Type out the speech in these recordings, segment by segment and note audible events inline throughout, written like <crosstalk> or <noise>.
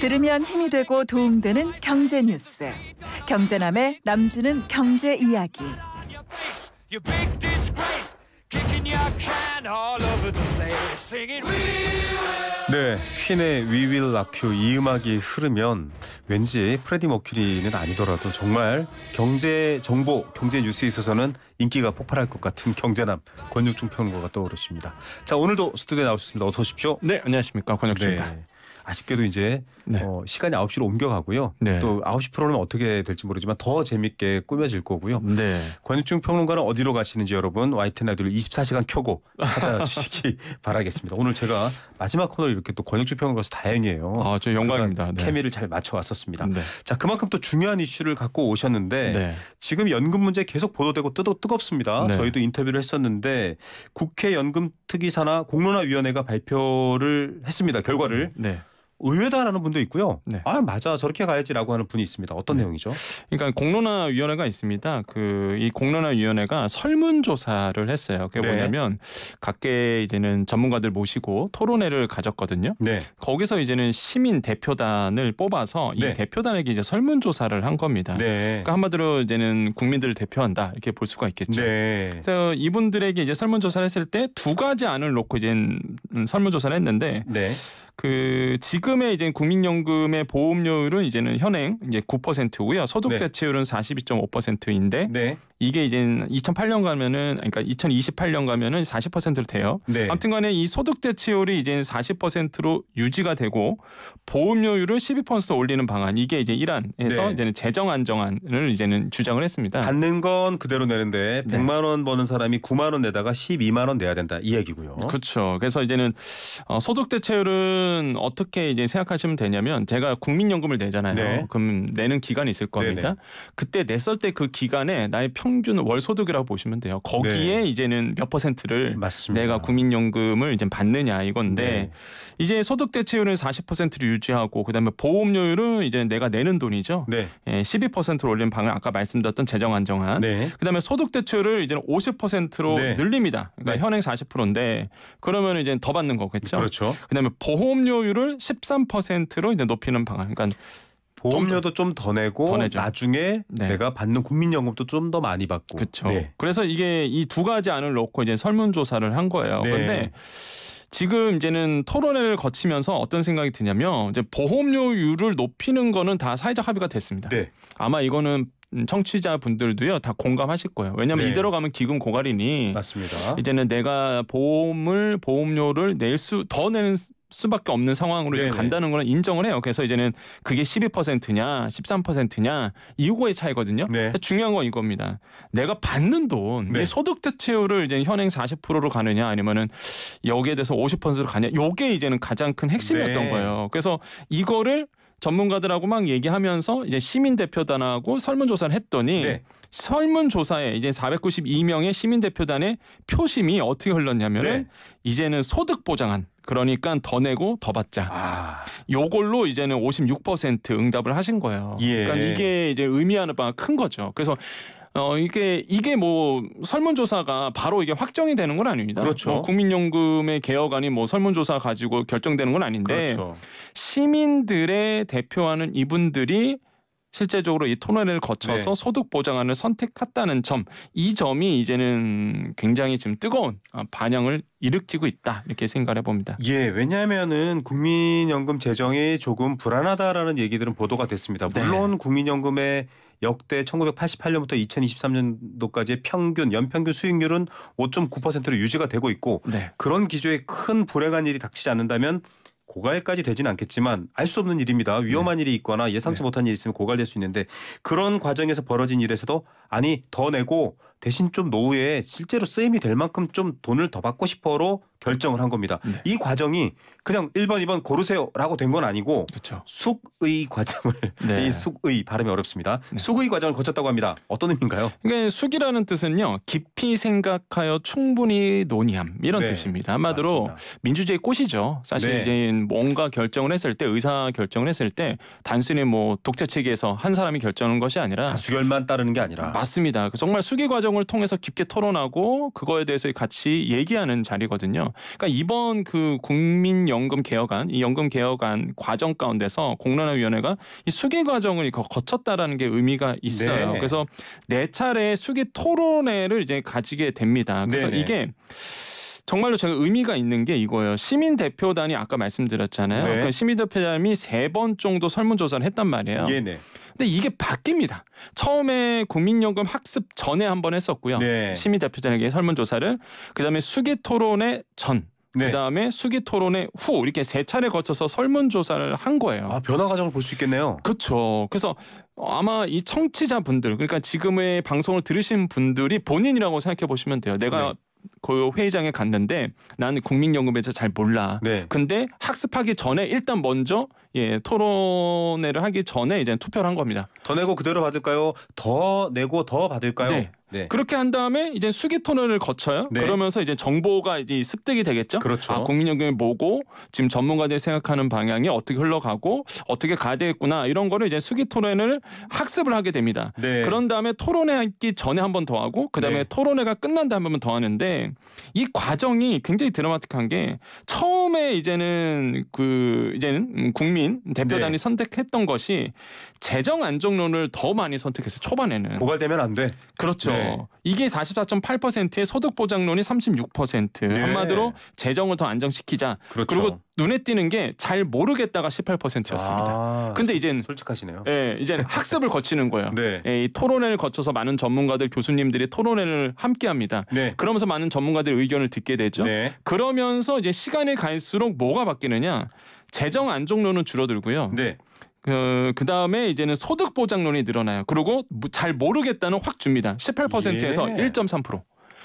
들으면 힘이 되고 도움되는 경제 뉴스. 경제남의 남주는 경제 이야기. 네, 퀸의 We Will Rock You 이 음악이 흐르면 왠지 프레디 머큐리는 아니더라도 정말 경제 정보, 경제 뉴스에 있어서는 인기가 폭발할 것 같은 경제남 권혁중 평론가가 떠오르십니다. 자, 오늘도 스튜디오에 나오셨습니다. 어서 오십시오. 네, 안녕하십니까 권혁중입니다 네. 아쉽게도 이제 네. 어, 시간이 9시로 옮겨가고요. 네. 또 9시 프로그램 어떻게 될지 모르지만 더 재밌게 꾸며질 거고요. 네. 권익중 평론가는 어디로 가시는지 여러분 와이트 나이를 24시간 켜고 찾아주시기 <laughs> 바라겠습니다. 오늘 제가 마지막 코너를 이렇게 또 권익중 평론가서 다행이에요. 아, 저 영광입니다. 네. 케미를 잘 맞춰 왔었습니다. 네. 자, 그만큼 또 중요한 이슈를 갖고 오셨는데 네. 지금 연금 문제 계속 보도되고 뜨거 뜨겁습니다. 네. 저희도 인터뷰를 했었는데 국회 연금 특이사나 공론화위원회가 발표를 했습니다. 결과를. 네. 의외다라는 분도 있고요. 네. 아 맞아 저렇게 가야지라고 하는 분이 있습니다. 어떤 네. 내용이죠? 그러니까 공론화 위원회가 있습니다. 그 이 공론화 위원회가 설문 조사를 했어요. 그게 네. 뭐냐면 각계 이제는 전문가들 모시고 토론회를 가졌거든요. 네. 거기서 이제는 시민 대표단을 뽑아서 이 네. 대표단에게 이제 설문 조사를 한 겁니다. 네. 그러니까 한마디로 이제는 국민들을 대표한다 이렇게 볼 수가 있겠죠. 그래서 이분들에게 이제 설문 조사를 했을 때 두 가지 안을 놓고 이제 설문 조사를 했는데 그 지금 지금의 이제 국민연금의 보험료율은 이제는 현행 이제 9%고요. 소득 네. 대체율은 네. 42.5%인데 이게 이제 2008년 가면은 그러니까 2028년 가면은 40%로 돼요. 네. 아무튼간에 이 소득 대체율이 이제 40%로 유지가 되고 보험료율을 12% 올리는 방안 이게 이제 이란에서 네. 이제는 재정 안정안을 이제는 주장을 했습니다. 받는 건 그대로 내는데 100만 원 버는 사람이 9만 원 내다가 12만 원 내야 된다 이 얘기고요. 그렇죠. 그래서 이제는 어, 소득 대체율은 어떻게 이제 생각하시면 되냐면 제가 국민연금을 내잖아요. 네. 그럼 내는 기간이 있을 겁니다. 네네. 그때 냈을 때 그 기간에 나의 평 평균 월 소득이라고 보시면 돼요. 거기에 네. 이제는 몇 퍼센트를 맞습니다. 내가 국민연금을 이제 받느냐 이건데 네. 이제 소득 대체율은 40%를 유지하고 그다음에 보험료율은 이제 내가 내는 돈이죠. 네. 예, 12%로 올린 방을 아까 말씀드렸던 재정 안정한 네. 그다음에 소득 대체율을 이제 는 50%로 네. 늘립니다. 그러니까 네. 현행 40%인데 그러면 이제 더 받는 거겠죠. 그렇죠. 그다음에 보험료율을 13%로 이제 높이는 방안. 그러니까 보험료도 좀 더 내고 더 내죠. 나중에 네. 내가 받는 국민연금도 좀 더 많이 받고. 그렇죠. 네. 그래서 이게 이 두 가지 안을 놓고 이제 설문 조사를 한 거예요. 네. 그런데 지금 이제는 토론회를 거치면서 어떤 생각이 드냐면 이제 보험료율을 높이는 거는 다 사회적 합의가 됐습니다. 네. 아마 이거는 청취자 분들도요 다 공감하실 거예요. 왜냐하면 네. 이대로 가면 기금 고갈이니 맞습니다. 이제는 내가 보험을 보험료를 낼 수 더 내는 수밖에 없는 상황으로 지금 간다는 거는 인정을 해요. 그래서 이제는 그게 12%냐 13%냐 이거의 차이거든요. 네. 중요한 건 이겁니다. 내가 받는 돈, 네. 소득 대체율을 이제 현행 40%로 가느냐 아니면은 여기에 대해서 50%로 가냐. 요게 이제는 가장 큰 핵심이었던 네. 거예요. 그래서 이거를 전문가들하고 막 얘기하면서 이제 시민 대표단하고 설문 조사를 했더니 네. 설문 조사에 이제 492명의 시민 대표단의 표심이 어떻게 흘렀냐면은 네. 이제는 소득 보장한 그러니까 더 내고 더 받자. 아. 요걸로 이제는 56% 응답을 하신 거예요. 예. 그러니까 이게 이제 의미하는 바가 큰 거죠. 그래서 어 이게 이게 뭐 설문조사가 바로 이게 확정이 되는 건 아닙니다. 그렇죠. 뭐 국민연금의 개혁안이 뭐 설문조사 가지고 결정되는 건 아닌데 그렇죠. 시민들의 대표하는 이분들이 실제적으로 이 토론회를 거쳐서 네. 소득 보장안을 선택했다는 점, 이 점이 이제는 굉장히 지금 뜨거운 어, 반영을 일으키고 있다 이렇게 생각해 봅니다. 예, 왜냐하면은 국민연금 재정이 조금 불안하다라는 얘기들은 보도가 됐습니다. 네. 물론 네. 국민연금의 역대 1988년부터 2023년도까지의 평균 연평균 수익률은 5.9%로 유지가 되고 있고 네. 그런 기조에 큰 불행한 일이 닥치지 않는다면 고갈까지 되지는 않겠지만 알 수 없는 일입니다. 위험한 네. 일이 있거나 예상치 네. 못한 일이 있으면 고갈될 수 있는데 그런 과정에서 벌어진 일에서도 아니 더 내고 대신 좀 노후에 실제로 쓰임이 될 만큼 좀 돈을 더 받고 싶어로 결정을 한 겁니다. 네. 이 과정이 그냥 1번, 2번 고르세요라고 된 건 아니고 그쵸. 숙의 과정을 네. <laughs> 이 숙의 발음이 어렵습니다. 네. 숙의 과정을 거쳤다고 합니다. 어떤 의미인가요? 그러니까 숙이라는 뜻은요. 깊이 생각하여 충분히 논의함 이런 네. 뜻입니다. 한마디로 맞습니다. 민주주의 꽃이죠. 사실 네. 이제 뭔가 결정을 했을 때 의사 결정을 했을 때 단순히 뭐 독재 체계에서 한 사람이 결정하는 것이 아니라 다수결만 따르는 게 아니라 맞습니다. 그 정말 숙의 과정을 통해서 깊게 토론하고 그거에 대해서 같이 얘기하는 자리거든요. 그러니까 이번 그 국민연금 개혁안 이 연금 개혁안 과정 가운데서 공론화위원회가 이 수기 과정을 거쳤다라는 게 의미가 있어요. 네. 그래서 네 차례 수기 토론회를 이제 가지게 됩니다. 그래서 네네. 이게 정말로 제가 의미가 있는 게 이거예요. 시민 대표단이 아까 말씀드렸잖아요. 네. 그러니까 시민 대표단이 세 번 정도 설문조사를 했단 말이에요. 네네. 예, 근데 이게 바뀝니다. 처음에 국민연금 학습 전에 한 번 했었고요. 네. 시민 대표단에게 설문조사를 그다음에 수기 토론회 전 네. 그다음에 수기 토론회 후 이렇게 세 차례 거쳐서 설문 조사를 한 거예요. 아, 변화 과정을 볼 수 있겠네요. 그렇죠. 그래서 아마 이 청취자분들 그러니까 지금의 방송을 들으신 분들이 본인이라고 생각해 보시면 돼요. 내가 네. 그 회의장에 갔는데 나는 국민연금에서 잘 몰라. 네. 근데 학습하기 전에 일단 먼저 예, 토론회를 하기 전에 이제 투표를 한 겁니다. 더 내고 그대로 받을까요? 더 내고 더 받을까요? 네. 네. 그렇게 한 다음에 이제 수기 토론을 거쳐요. 네. 그러면서 이제 정보가 이제 습득이 되겠죠. 그렇죠. 아, 국민연금이 뭐고 지금 전문가들이 생각하는 방향이 어떻게 흘러가고 어떻게 가야 되겠구나 이런 거를 이제 수기 토론을 학습을 하게 됩니다. 네. 그런 다음에 토론회 하기 전에 한 번 더 하고 그다음에 네. 토론회가 끝난 다음에 한번 더 하는데 이 과정이 굉장히 드라마틱한 게 처음에 이제는 그 이제는 국민 대표단이 네. 선택했던 것이 재정 안정론을 더 많이 선택했어요. 초반에는. 고갈되면 안 돼. 그렇죠. 네. 이게 44.8%의 소득 보장론이 36%. 네. 한마디로 재정을 더 안정시키자. 그렇죠. 그리고 눈에 띄는 게 잘 모르겠다가 18%였습니다. 아, 근데 이젠 솔직하시네요. 예, 이제 학습을 거치는 거예요. 네. 예, 이 토론회를 거쳐서 많은 전문가들 교수님들이 토론회를 함께 합니다. 네. 그러면서 많은 전문가들 의견을 듣게 되죠. 네. 그러면서 이제 시간이 갈수록 뭐가 바뀌느냐? 재정 안정론은 줄어들고요. 네. 그, 그 다음에 이제는 소득 보장론이 늘어나요. 그리고 잘 모르겠다는 확 줍니다. 18%에서 예. 1.3%.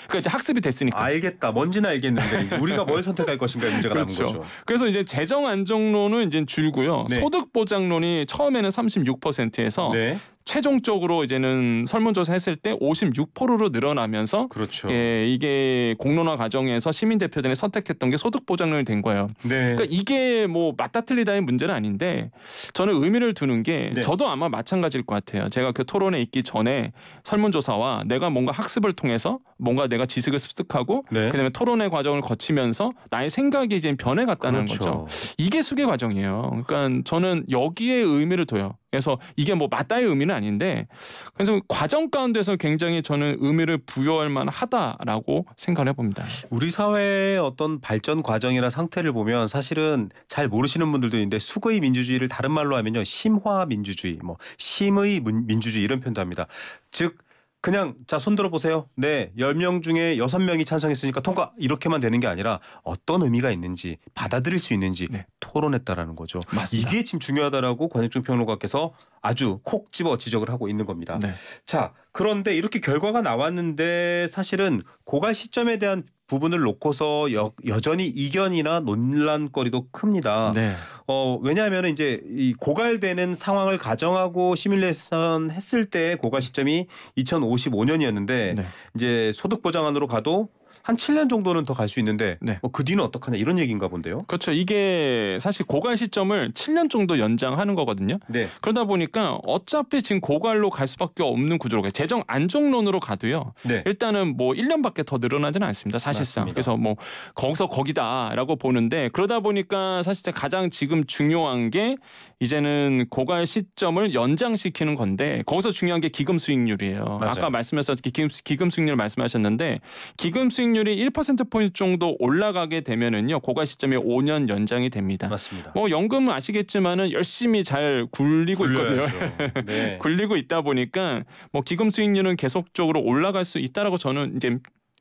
그니까 이제 학습이 됐으니까. 알겠다. 뭔지는 알겠는데 우리가 뭘 선택할 것인가의 문제가 그렇죠. 남은 거죠. 그래서 이제 재정 안정론은 이제 줄고요. 네. 소득 보장론이 처음에는 36%에서 네. 최종적으로 이제는 설문조사 했을 때 56%로 늘어나면서 그렇죠. 예, 이게 공론화 과정에서 시민 대표들이 선택했던 게 소득 보장률이된 거예요. 네. 그러니까 이게 뭐 맞다 틀리다의 문제는 아닌데 저는 의미를 두는 게 네. 저도 아마 마찬가지일 것 같아요. 제가 그 토론에 있기 전에 설문조사와 내가 뭔가 학습을 통해서 뭔가 내가 지식을 습득하고 네. 그다음에 토론의 과정을 거치면서 나의 생각이 이제 변해갔다는 그렇죠. 거죠. 이게 수계 과정이에요. 그러니까 저는 여기에 의미를 둬요. 그래서 이게 뭐 맞다의 의미는 아닌데 그래서 과정 가운데서 굉장히 저는 의미를 부여할 만하다라고 생각을 해봅니다. 우리 사회의 어떤 발전 과정이나 상태를 보면 사실은 잘 모르시는 분들도 있는데 수의 민주주의를 다른 말로 하면요 심화 민주주의, 뭐 심의 민주주의 이런 표현도 합니다. 즉 그냥 자 손들어 보세요. 네, 10명 중에 6명이 찬성했으니까 통과 이렇게만 되는 게 아니라 어떤 의미가 있는지 받아들일 수 있는지 네. 토론했다라는 거죠. 맞습니다. 이게 지금 중요하다라고 권익중 평론가께서 아주 콕 집어 지적을 하고 있는 겁니다. 네. 자, 그런데 이렇게 결과가 나왔는데 사실은 고갈 시점에 대한 부분을 놓고서 여, 여전히 이견이나 논란거리도 큽니다. 네. 어, 왜냐하면 이제 이 고갈되는 상황을 가정하고 시뮬레이션 했을 때 고갈 시점이 2055년이었는데 네. 이제 소득 보장안으로 가도 한 7년 정도는 더 갈 수 있는데 네. 뭐그 뒤는 어떡하냐 이런 얘기인가 본데요. 그렇죠. 이게 사실 고갈 시점을 7년 정도 연장하는 거거든요. 네. 그러다 보니까 어차피 지금 고갈로 갈 수밖에 없는 구조로 재정 안정론으로 가도요. 네. 일단은 뭐 1년밖에 더 늘어나지는 않습니다. 사실상. 맞습니다. 그래서 뭐 거기서 거기다라고 보는데 그러다 보니까 사실 가장 지금 중요한 게 이제는 고갈 시점을 연장시키는 건데 거기서 중요한 게 기금 수익률이에요. 맞아요. 아까 말씀하셨 기금 기금 수익률 말씀하셨는데 기금 수익률 수익률이 1%포인트 정도 올라가게 되면은요. 고가 시점에 5년 연장이 됩니다. 맞습니다. 뭐 연금은 아시겠지만은 열심히 잘 굴리고 있거든요. 네. <laughs> 굴리고 있다 보니까 뭐 기금 수익률은 계속적으로 올라갈 수 있다라고 저는 이제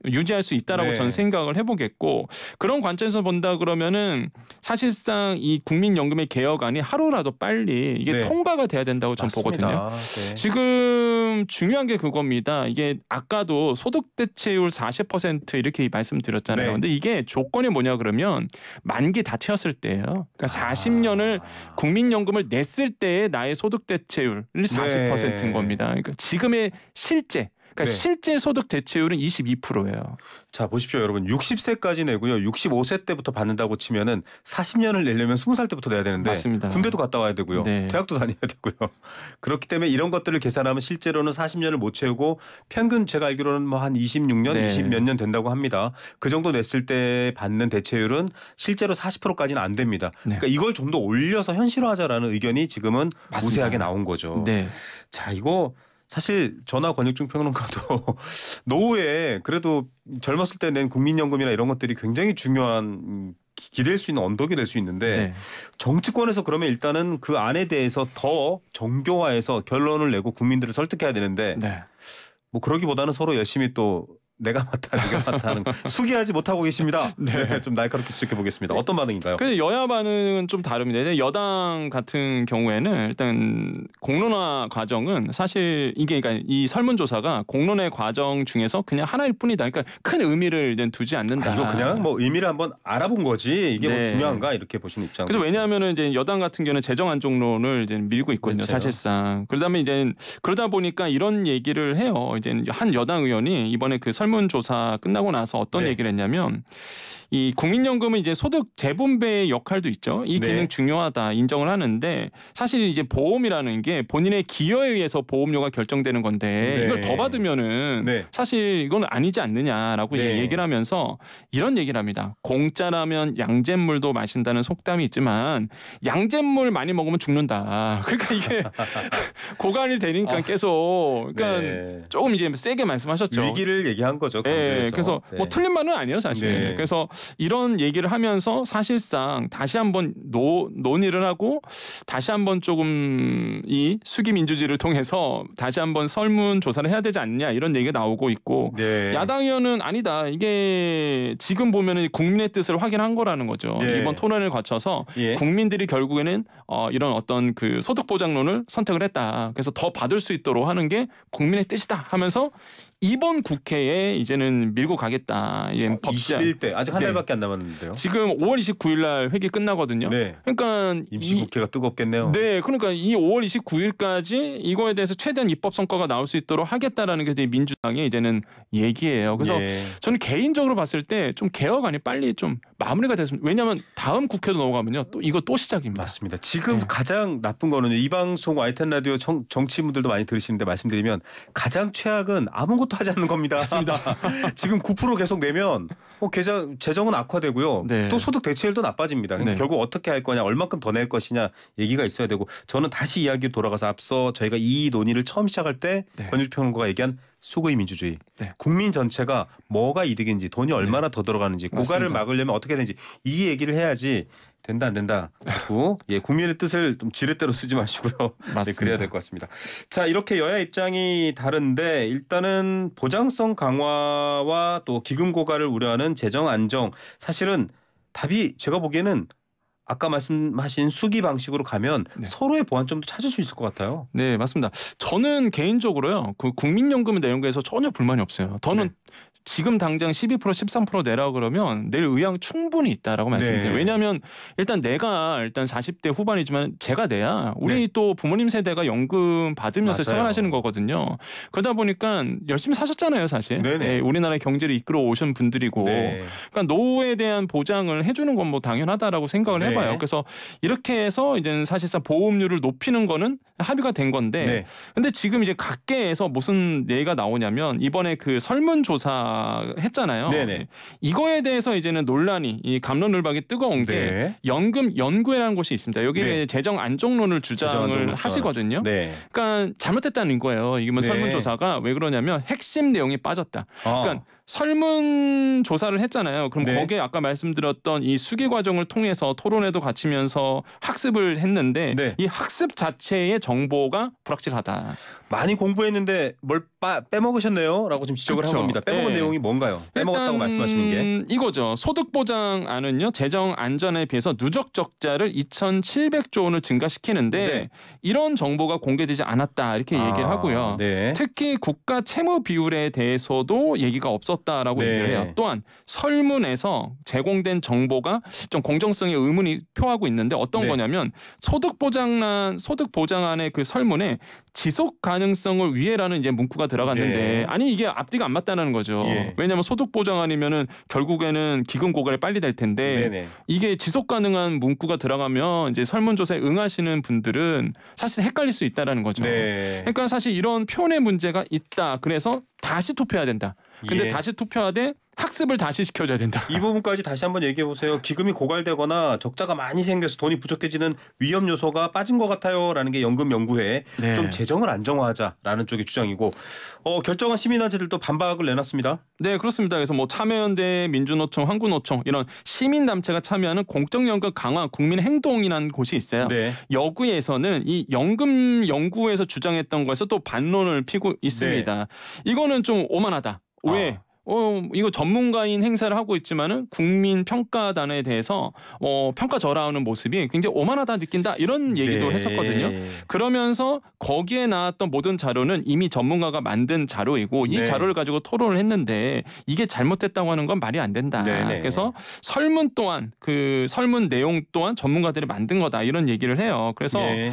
유지할 수 있다라고 네. 저는 생각을 해보겠고 그런 관점에서 본다 그러면은 사실상 이 국민연금의 개혁안이 하루라도 빨리 이게 네. 통과가 돼야 된다고 저는 보거든요. 네. 지금 중요한 게 그겁니다. 이게 아까도 소득 대체율 40% 이렇게 말씀드렸잖아요. 네. 근데 이게 조건이 뭐냐 그러면 만기 다 채웠을 때예요. 그러니까 40년을 아. 국민연금을 냈을 때의 나의 소득 대체율이 40%인 겁니다. 그러니까 지금의 실제 그러니까 네. 실제 소득 대체율은 22%예요. 자 보십시오 여러분 60세까지 내고요 65세 때부터 받는다고 치면은 40년을 내려면 20살 때부터 내야 되는데 맞습니다. 군대도 갔다 와야 되고요 네. 대학도 다녀야 되고요 <laughs> 그렇기 때문에 이런 것들을 계산하면 실제로는 40년을 못 채우고 평균 제가 알기로는 뭐 한 26년 네. 20몇 년 된다고 합니다. 그 정도 냈을 때 받는 대체율은 실제로 40%까지는 안 됩니다. 네. 그러니까 이걸 좀 더 올려서 현실화하자라는 의견이 지금은 맞습니다. 우세하게 나온 거죠. 네. 자 이거 사실 전화 권익중 평론가도 <laughs> 노후에 그래도 젊었을 때 낸 국민연금이나 이런 것들이 굉장히 중요한 기댈 수 있는 언덕이 될 수 있는데 네. 정치권에서 그러면 일단은 그 안에 대해서 더 정교화해서 결론을 내고 국민들을 설득해야 되는데 네. 뭐 그러기보다는 서로 열심히 또 내가 맞다, 내가 <laughs> 맞다 하는 숙이하지 못하고 계십니다. <laughs> 네. 네, 좀 날카롭게 지적해 보겠습니다. 어떤 반응인가요? 근데 여야 반응은 좀 다릅니다. 여당 같은 경우에는 일단 공론화 과정은 사실 이게 그러니까 이 설문조사가 공론의 과정 중에서 그냥 하나일 뿐이다. 그러니까 큰 의미를 이제 두지 않는다. 아, 이거 그냥 뭐 의미를 한번 알아본 거지 이게 뭐 네. 뭐 중요한가 이렇게 보시는 입장. 그래서 왜냐하면 이제 여당 같은 경우는 재정 안정론을 이제 밀고 있거든요. 그렇 사실상 그러다면 이제 그러다 보니까 이런 얘기를 해요. 이제 한 여당 의원이 이번에 그 설문 설문조사 끝나고 나서 어떤 네. 얘기를 했냐면 이 국민연금은 이제 소득 재분배의 역할도 있죠. 이 네. 기능 네. 중요하다 인정을 하는데 사실 이제 보험이라는 게 본인의 기여에 의해서 보험료가 결정되는 건데 네. 이걸 더 받으면은 네. 사실 이건 아니지 않느냐라고 네. 얘기를 하면서 이런 얘기를 합니다. 공짜라면 양잿물도 마신다는 속담이 있지만 양잿물 많이 먹으면 죽는다. <laughs> 그러니까 이게 <laughs> 고갈이 되니까 아, 계속 그러니까 네. 조금 이제 세게 말씀하셨죠. 위기를 얘기한 한 거죠. 예, 예. 뭐 네, 그래서 네. 뭐 틀린 말은 아니에요 사실. 네. 그래서 이런 얘기를 하면서 사실상 다시 한번 노, 논의를 하고 다시 한번 조금 이 수기 민주주의를 통해서 다시 한번 설문 조사를 해야 되지 않냐 이런 얘기가 나오고 있고 네. 야당 의원은 아니다 이게 지금 보면은 국민의 뜻을 확인한 거라는 거죠. 네. 이번 토론회를 거쳐서 예. 국민들이 결국에는 어, 이런 어떤 그 소득 보장론을 선택을 했다. 그래서 더 받을 수 있도록 하는 게 국민의 뜻이다 하면서 이번 국회에 이제는 밀고 가겠다. 예, 법제안. 21대 아직 한 네. 달밖에 안 남았는데요. 지금 5월 29일 날 회기 끝나거든요. 네. 그러니까 임시 국회가 뜨겁겠네요. 네, 그러니까 이 5월 29일까지 이거에 대해서 최대한 입법 성과가 나올 수 있도록 하겠다라는 게 민주당의 이제는 얘기예요. 그래서 예. 저는 개인적으로 봤을 때 좀 개혁안이 빨리 좀 마무리가 됐으면 왜냐하면 다음 국회로 넘어가면요 또 이거 또 시작입니다. 맞습니다. 지금 네. 가장 나쁜 거는 이 방송 와이탄 라디오 정치인분들도 많이 들으시는데 말씀드리면 가장 최악은 아무것도 아무것도 하지 않는 겁니다. 맞습니다. <laughs> 지금 9% 계속 내면 어, 계좌 재정은 악화되고요. 네. 또 소득 대체율도 나빠집니다. 그러 그러니까 네. 결국 어떻게 할 거냐, 얼마큼 더 낼 것이냐 얘기가 있어야 되고 저는 다시 이야기 돌아가서 앞서 저희가 이 논의를 처음 시작할 때 네. 권유주 평론가가 얘기한 수구의 민주주의. 네. 국민 전체가 뭐가 이득인지 돈이 네. 얼마나 더 들어가는지 고가를 막으려면 어떻게 되는지 이 얘기를 해야지 된다 안 된다 고 예, 국민의 뜻을 좀 지렛대로 쓰지 마시고요. <laughs> 네, 맞습니다. 네, 그래야 될 것 같습니다. 자 이렇게 여야 입장이 다른데 일단은 보장성 강화와 또 기금 고갈을 우려하는 재정 안정 사실은 답이 제가 보기에는 아까 말씀하신 수기 방식으로 가면 네. 서로의 보완점도 찾을 수 있을 것 같아요. 네, 맞습니다. 저는 개인적으로요. 그 국민연금 내용에서 전혀 불만이 없어요. 저는 네. 지금 당장 12% 13% 내라 고 그러면 낼 의향 충분히 있다라고 말씀드려요. 네. 왜냐하면 일단 내가 일단 40대 후반이지만 제가 돼야 우리 네. 또 부모님 세대가 연금 받으면서 맞아요. 생활하시는 거거든요. 그러다 보니까 열심히 사셨잖아요, 사실. 네, 우리나라의 경제를 이끌어 오신 분들이고, 네. 그러니까 노후에 대한 보장을 해주는 건 뭐 당연하다라고 생각을 네. 해봐요. 그래서 이렇게 해서 이제 사실상 보험료를 높이는 거는 합의가 된 건데, 네. 근데 지금 이제 각계에서 무슨 얘기가 나오냐면 이번에 그 설문조사 아, 했잖아요. 네네. 이거에 대해서 이제는 논란이 이 감론을박이 뜨거운 게 네. 연금 연구회라는 곳이 있습니다. 여기에 네. 재정 안정론을 주장을 하시거든요. 네. 그러니까 잘못했다는 거예요. 이게 뭐 네. 설문조사가 왜 그러냐면 핵심 내용이 빠졌다. 아. 그러니까 설문 조사를 했잖아요. 그럼 네. 거기에 아까 말씀드렸던 이 수기 과정을 통해서 토론회도 갖추면서 학습을 했는데 네. 이 학습 자체의 정보가 불확실하다. 많이 공부했는데 뭘 빠, 빼먹으셨네요?라고 지금 지적을 그쵸. 한 겁니다. 빼먹은 네. 내용이 뭔가요? 빼먹었다고 말씀하시는 게 이거죠. 소득 보장안은요 재정 안전에 비해서 누적 적자를 2,700조 원을 증가시키는데 네. 이런 정보가 공개되지 않았다 이렇게 아, 얘기를 하고요. 네. 특히 국가 채무 비율에 대해서도 얘기가 없었. 없었다라고 네. 얘기를 해요. 또한 설문에서 제공된 정보가 좀 공정성에 의문이 표하고 있는데 어떤 네. 거냐면 소득 보장난 소득 보장안의 그 설문에 지속 가능성을 위해라는 이제 문구가 들어갔는데 예. 아니 이게 앞뒤가 안 맞다는 거죠. 예. 왜냐하면 소득 보장안이면은 결국에는 기금 고갈이 빨리 될 텐데 네네. 이게 지속 가능한 문구가 들어가면 이제 설문조사에 응하시는 분들은 사실 헷갈릴 수 있다라는 거죠. 네. 그러니까 사실 이런 표현의 문제가 있다. 그래서 다시 투표해야 된다. 근데 예. 다시 투표하되 학습을 다시 시켜줘야 된다. 이 부분까지 다시 한번 얘기해 보세요. 기금이 고갈되거나 적자가 많이 생겨서 돈이 부족해지는 위험 요소가 빠진 것 같아요라는 게 연금 연구회 네. 좀 재정을 안정화하자라는 쪽의 주장이고 어, 결정한 시민단체들도 반박을 내놨습니다. 네 그렇습니다. 그래서 뭐 참여연대, 민주노총, 한국노총 이런 시민 단체가 참여하는 공적연금 강화 국민 행동이라는 곳이 있어요. 네. 여구에서는 이 연금 연구에서 주장했던 것에서 또 반론을 피고 있습니다. 네. 이거는 좀 오만하다. 아. 왜? 아. 어, 이거 전문가인 행사를 하고 있지만은 국민 평가단에 대해서 어, 평가 절하하는 모습이 굉장히 오만하다 느낀다 이런 네. 얘기도 네. 했었거든요. 그러면서 거기에 나왔던 모든 자료는 이미 전문가가 만든 자료이고 이 네. 자료를 가지고 토론을 했는데 이게 잘못됐다고 하는 건 말이 안 된다. 네, 네. 그래서 설문 또한 그 설문 내용 또한 전문가들이 만든 거다 이런 얘기를 해요. 그래서 네.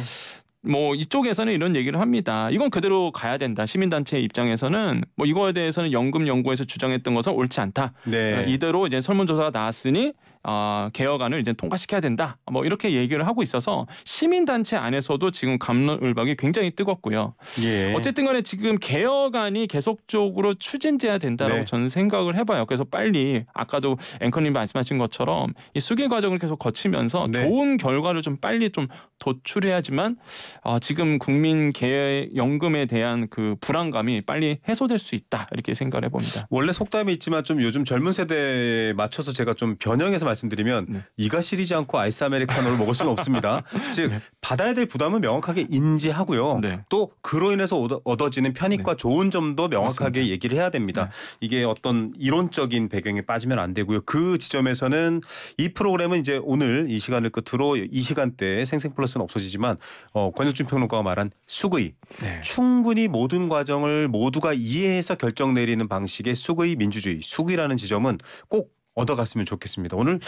뭐 이쪽에서는 이런 얘기를 합니다. 이건 그대로 가야 된다. 시민단체 입장에서는 뭐 이거에 대해서는 연금 연구에서 주장했던 것은 옳지 않다. 네. 어, 이대로 이제 설문조사가 나왔으니 어, 개혁안을 이제 통과시켜야 된다. 뭐 이렇게 얘기를 하고 있어서 시민단체 안에서도 지금 감론을박이 굉장히 뜨겁고요. 예. 어쨌든간에 지금 개혁안이 계속적으로 추진돼야 된다라고 네. 저는 생각을 해봐요. 그래서 빨리 아까도 앵커님 말씀하신 것처럼 이수계 과정을 계속 거치면서 네. 좋은 결과를 좀 빨리 좀 도출해야지만 어, 지금 국민 개연금에 대한 그 불안감이 빨리 해소될 수 있다 이렇게 생각을 해봅니다. 원래 속담이 있지만 좀 요즘 젊은 세대에 맞춰서 제가 좀 변형해서 말. 말씀드리면 네. 이가 시리지 않고 아이스 아메리카노를 먹을 수는 없습니다. <laughs> 즉 네. 받아야 될 부담은 명확하게 인지하고요. 네. 또 그로 인해서 얻어, 지는 편익과 네. 좋은 점도 명확하게 맞습니다. 얘기를 해야 됩니다. 네. 이게 어떤 이론적인 배경에 빠지면 안 되고요. 그 지점에서는 이 프로그램은 이제 오늘 이 시간을 끝으로 이 시간대에 생생플러스는 없어지지만 어, 권혁준 평론가가 말한 수의 네. 충분히 모든 과정을 모두가 이해해서 결정 내리는 방식의 수의 민주주의 수의라는 지점은 꼭 얻어갔으면 좋겠습니다. 오늘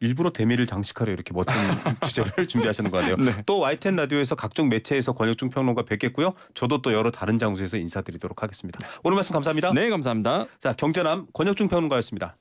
일부러 대미를 장식하려 이렇게 멋진 <laughs> 주제를 준비하시는 것 같네요. 네. 또 YTN 라디오에서 각종 매체에서 권혁중 평론가 뵙겠고요. 저도 또 여러 다른 장소에서 인사드리도록 하겠습니다. 오늘 말씀 감사합니다. 네, 감사합니다. 자, 경제남 권혁중 평론가였습니다.